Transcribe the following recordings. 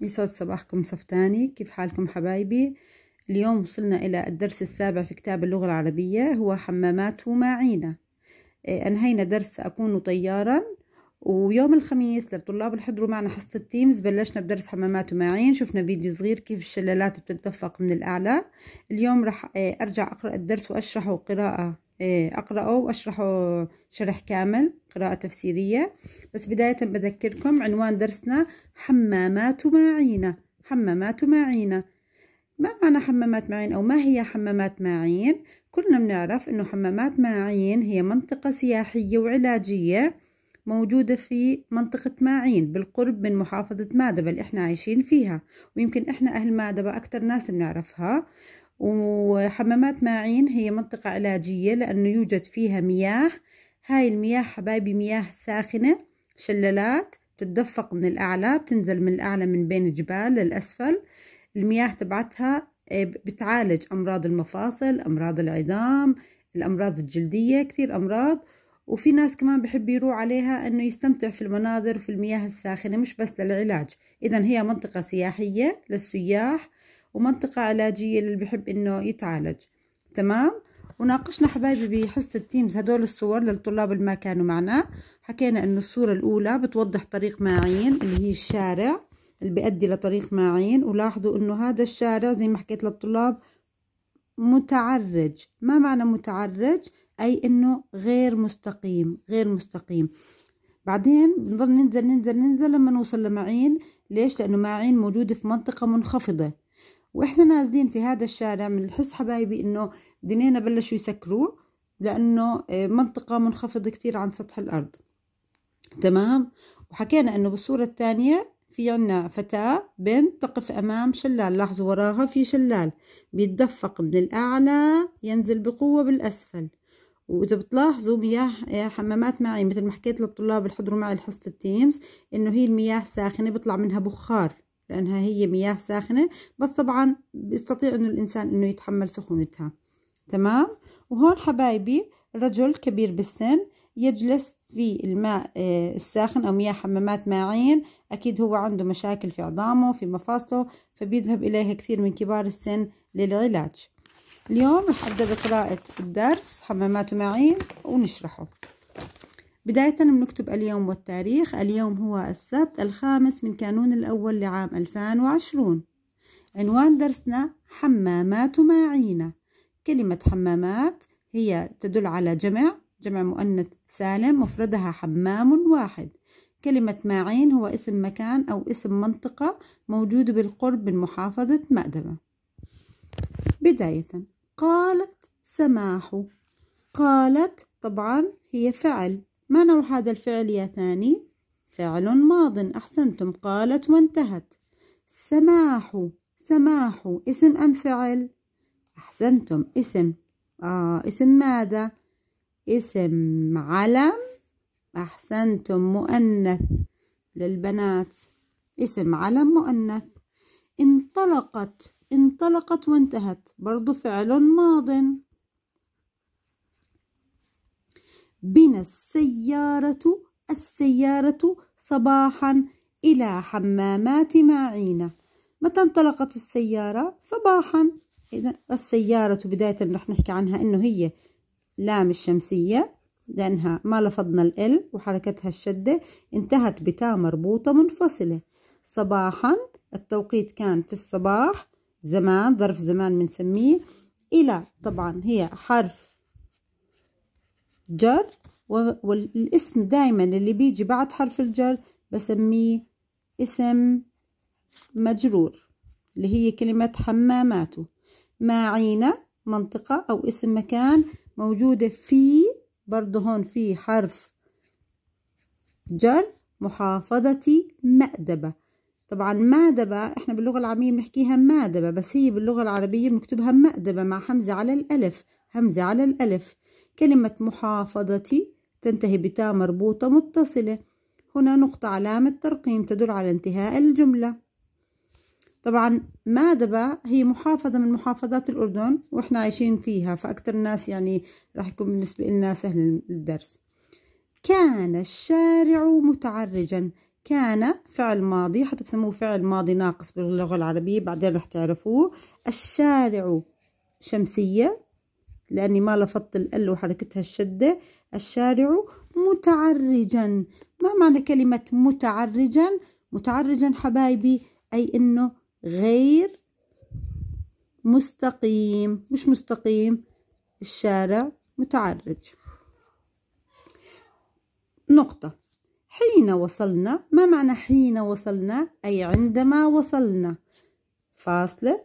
يسعد صباحكم صف تاني كيف حالكم حبايبي اليوم وصلنا إلى الدرس السابع في كتاب اللغة العربية هو حمامات وماعينه إيه، أنهينا درس أكون طيارا ويوم الخميس للطلاب اللي حضروا معنا حصة التيمز بلشنا بدرس حمامات وماعين شفنا فيديو صغير كيف الشلالات بتتدفق من الأعلى اليوم راح إيه، أرجع أقرأ الدرس وأشرحه قراءة إيه، أقرأه وأشرحه شرح كامل قراءة تفسيرية بس بداية بذكركم عنوان درسنا حمامات ماعينة حمامات ماعينة ما معنى حمامات ماعين أو ما هي حمامات ماعين؟ كلنا بنعرف أنه حمامات ماعين هي منطقة سياحية وعلاجية موجودة في منطقة ماعين بالقرب من محافظة مادبة اللي احنا عايشين فيها ويمكن احنا أهل مادبة أكتر ناس بنعرفها وحمامات ماعين هي منطقة علاجية لأنه يوجد فيها مياه هاي المياه حبايبي مياه ساخنة شلالات بتتدفق من الأعلى بتنزل من الأعلى من بين الجبال للأسفل المياه تبعتها آه، بتعالج أمراض المفاصل أمراض العظام الأمراض الجلدية كثير أمراض وفي ناس كمان بحب يروح عليها أنه يستمتع في المناظر في المياه الساخنة مش بس للعلاج إذا هي منطقة سياحية للسياح ومنطقة علاجية للي بحب إنه يتعالج تمام وناقشنا حبايبي بحصة التيمز هدول الصور للطلاب اللي ما كانوا معنا حكينا إنه الصورة الأولى بتوضح طريق ماعين اللي هي الشارع اللي بيؤدي لطريق ماعين ولاحظوا إنه هذا الشارع زي ما حكيت للطلاب متعرج ما معنى متعرج أي إنه غير مستقيم غير مستقيم بعدين بنضل ننزل ننزل ننزل لما نوصل لمعين ليش لأنه معين موجودة في منطقة منخفضة واحنا نازلين في هذا الشارع بنحس حبايبي انه دنينا بلشوا يسكروه لانه آه، منطقة منخفضة كتير عن سطح الارض تمام وحكينا انه بالصورة الثانية في عنا فتاة بنت تقف امام شلال لاحظوا وراها في شلال بيتدفق من الاعلى ينزل بقوة بالاسفل واذا بتلاحظوا مياه حمامات معي مثل ما حكيت للطلاب اللي حضروا معي الحصة التيمز انه هي المياه ساخنة بيطلع منها بخار لأنها هي مياه ساخنة بس طبعا بيستطيع أنه الإنسان أنه يتحمل سخونتها تمام وهون حبايبي رجل كبير بالسن يجلس في الماء آه، الساخن أو مياه حمامات ماعين أكيد هو عنده مشاكل في عظامه في مفاصله فبيذهب إليها كثير من كبار السن للعلاج اليوم رح أبدأ بقراءة الدرس حمامات ماعين ونشرحه بداية بنكتب اليوم والتاريخ اليوم هو السبت الخامس من كانون الأول لعام 2020 عنوان درسنا حمامات ماعينة كلمة حمامات هي تدل على جمع جمع مؤنث سالم مفردها حمام واحد كلمة ماعين هو اسم مكان أو اسم منطقة موجود بالقرب من محافظة مأدبة بداية قالت سماح قالت طبعا هي فعل ما نوع هذا الفعل يا ثاني فعل ماض أحسنتم قالت وانتهت سماح سماح اسم أم فعل أحسنتم اسم آه اسم ماذا اسم علم أحسنتم مؤنث للبنات اسم علم مؤنث انطلقت انطلقت وانتهت برضو فعل ماض بنا السيارة السيارة صباحا إلى حمامات معينة متى انطلقت السيارة؟ صباحا إذا السيارة بداية رح نحكي عنها إنه هي لام الشمسية لأنها ما لفظنا الإل وحركتها الشدة انتهت بتاء مربوطة منفصلة صباحا التوقيت كان في الصباح زمان ظرف زمان بنسميه إلى طبعا هي حرف جر والاسم دايما اللي بيجي بعد حرف الجر بسميه اسم مجرور اللي هي كلمة حماماته ماعينة منطقة أو اسم مكان موجودة في برضه هون في حرف جر محافظة مأدبة طبعا مأدبة احنا باللغة العربية بنحكيها مأدبة بس هي باللغة العربية بنكتبها مأدبة مع همزة على الألف همزة على الألف كلمة محافظتي تنتهي بتاء مربوطة متصلة هنا نقطة علامة ترقيم تدل على انتهاء الجملة طبعا مادبة هي محافظة من محافظات الأردن وإحنا عايشين فيها فأكثر الناس يعني راح يكون بالنسبة لنا سهل الدرس كان الشارع متعرجا كان فعل ماضي حتى بسموه فعل ماضي ناقص باللغة العربية بعدين راح تعرفوه الشارع شمسية لأني ما لفظت الأل وحركتها الشدة الشارع متعرجا ما معنى كلمة متعرجا متعرجا حبايبي أي إنه غير مستقيم مش مستقيم الشارع متعرج نقطة حين وصلنا ما معنى حين وصلنا أي عندما وصلنا فاصلة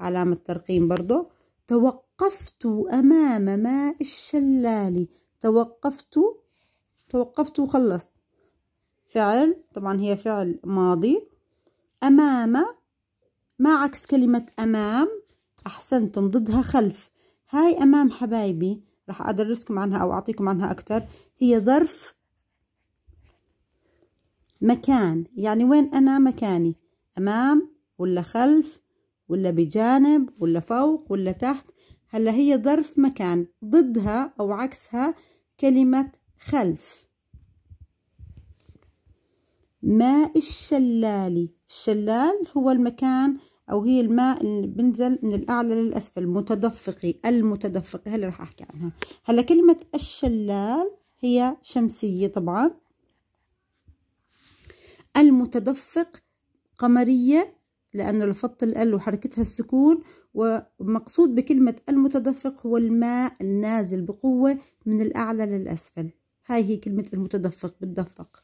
علامة ترقيم برضو توقف توقفت أمام ماء الشلال توقفت توقفت وخلصت فعل طبعا هي فعل ماضي أمام ما عكس كلمة أمام أحسنتم ضدها خلف هاي أمام حبايبي راح أدرسكم عنها أو أعطيكم عنها أكتر هي ظرف مكان يعني وين أنا مكاني أمام ولا خلف ولا بجانب ولا فوق ولا تحت هلا هي ظرف مكان ضدها أو عكسها كلمة خلف ماء الشلالي الشلال هو المكان أو هي الماء اللي بنزل من الأعلى للأسفل متدفقي المتدفقي هلا رح أحكي عنها هلا كلمة الشلال هي شمسية طبعا المتدفق قمرية لأنه لفظت الأل وحركتها السكون ومقصود بكلمة المتدفق هو الماء النازل بقوة من الأعلى للأسفل هاي هي كلمة المتدفق بالدفق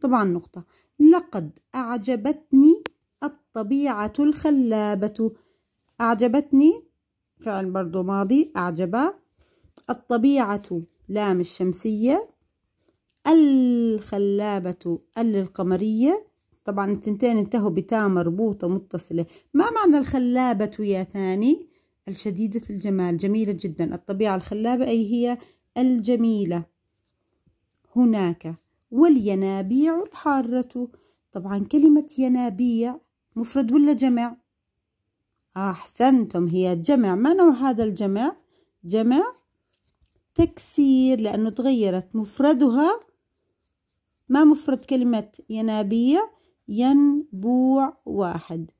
طبعا نقطة لقد أعجبتني الطبيعة الخلابة أعجبتني فعل برضو ماضي أعجب الطبيعة لام الشمسية الخلابة القمرية طبعا التنتين انتهوا بتاء مربوطة متصلة ما معنى الخلابة يا ثاني الشديدة الجمال جميلة جدا الطبيعة الخلابة أي هي الجميلة هناك والينابيع الحارة طبعا كلمة ينابيع مفرد ولا جمع أحسنتم هي جمع ما نوع هذا الجمع جمع تكسير لأنه تغيرت مفردها ما مفرد كلمة ينابيع ينبوع واحد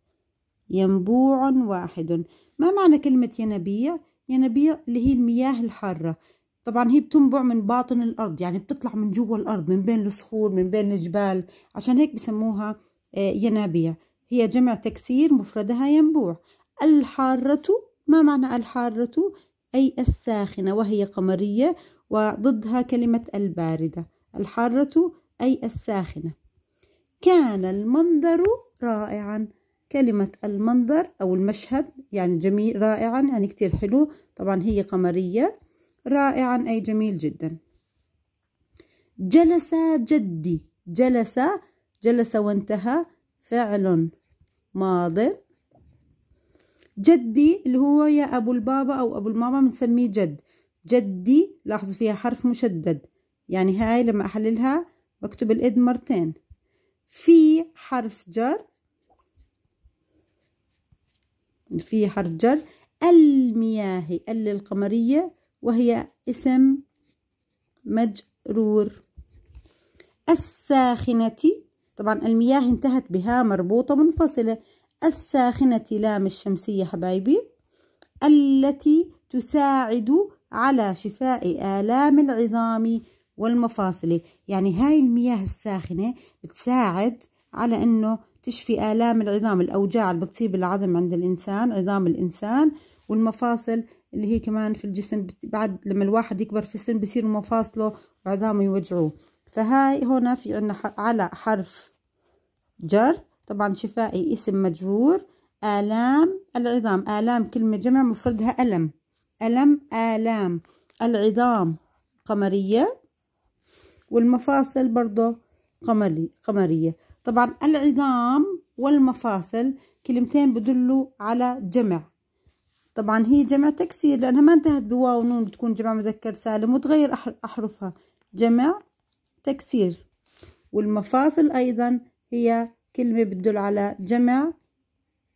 ينبوع واحد ما معنى كلمة ينابيع؟ ينابيع اللي هي المياه الحارة طبعا هي بتنبع من باطن الأرض يعني بتطلع من جوا الأرض من بين الصخور من بين الجبال عشان هيك بسموها آه، ينابيع هي جمع تكسير مفردها ينبوع الحارة ما معنى الحارة؟ أي الساخنة وهي قمرية وضدها كلمة الباردة الحارة أي الساخنة كان المنظر رائعا كلمة المنظر أو المشهد يعني جميل رائعا يعني كتير حلو طبعا هي قمرية رائعا أي جميل جدا جلس جدي جلس جلس وانتهى فعل ماض جدي اللي هو يا أبو البابا أو أبو الماما بنسميه جد جدي لاحظوا فيها حرف مشدد يعني هاي لما أحللها بكتب الإد مرتين في حرف جر في حرف جر المياه ال القمرية وهي اسم مجرور الساخنة طبعا المياه انتهت بها مربوطة منفصلة الساخنة لام الشمسية حبايبي التي تساعد على شفاء آلام العظام والمفاصلي يعني هاي المياه الساخنة بتساعد على أنه تشفي آلام العظام الأوجاع اللي بتصيب العظم عند الإنسان عظام الإنسان والمفاصل اللي هي كمان في الجسم بعد لما الواحد يكبر في السن بصير مفاصله وعظامه يوجعوه فهاي هنا في عنا على حرف جر طبعا شفائي اسم مجرور آلام العظام آلام كلمة جمع مفردها ألم ألم آلام العظام قمرية والمفاصل برضه قمري قمرية طبعا العظام والمفاصل كلمتين بدلوا على جمع طبعا هي جمع تكسير لأنها ما انتهت بواو ونون بتكون جمع مذكر سالم وتغير أحرفها جمع تكسير والمفاصل أيضا هي كلمة بتدل على جمع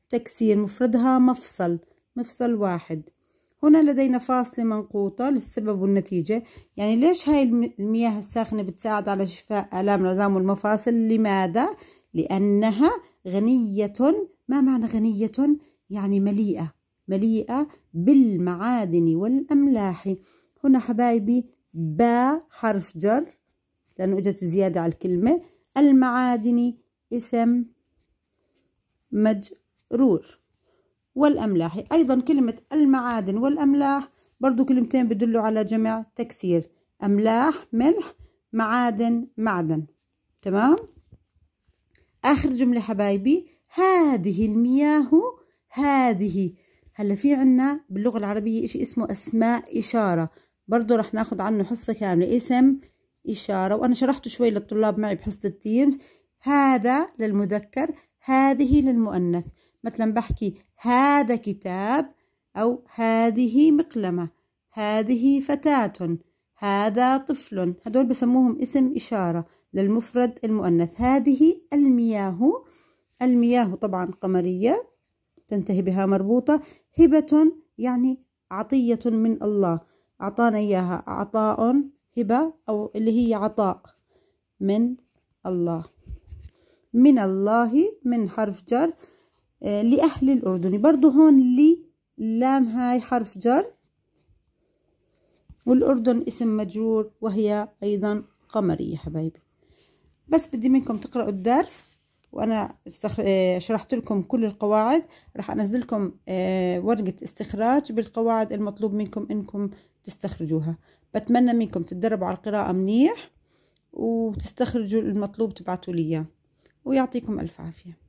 تكسير مفردها مفصل مفصل واحد هنا لدينا فاصلة منقوطة للسبب والنتيجة يعني ليش هاي المياه الساخنة بتساعد على شفاء آلام العظام والمفاصل لماذا؟ لأنها غنية ما معنى غنية؟ يعني مليئة مليئة بالمعادن والأملاح هنا حبايبي با حرف جر لأنه إجت زيادة على الكلمة المعادن اسم مجرور والأملاح أيضا كلمة المعادن والأملاح برضو كلمتين بدلوا على جمع تكسير أملاح ملح معادن معدن تمام آخر جملة حبايبي هذه المياه هذه هلا في عنا باللغة العربية إشي اسمه أسماء إشارة برضو رح ناخد عنه حصة كاملة اسم إشارة وأنا شرحته شوي للطلاب معي بحصة التيمز هذا للمذكر هذه للمؤنث مثلا بحكي هذا كتاب أو هذه مقلمة هذه فتاة هذا طفل هدول بسموهم اسم إشارة للمفرد المؤنث هذه المياه المياه طبعا قمرية تنتهي بها مربوطة هبة يعني عطية من الله أعطانا إياها عطاء هبة أو اللي هي عطاء من الله من الله من حرف جر آه، لأهل الأردن برضو هون لي اللام هاي حرف جر والأردن اسم مجرور وهي أيضا قمرية حبايبي بس بدي منكم تقرأوا الدرس وأنا آه، شرحت لكم كل القواعد راح أنزل لكم آه، ورقة استخراج بالقواعد المطلوب منكم إنكم تستخرجوها بتمنى منكم تتدربوا على القراءة منيح وتستخرجوا المطلوب تبعتوا لي إياه ويعطيكم ألف عافية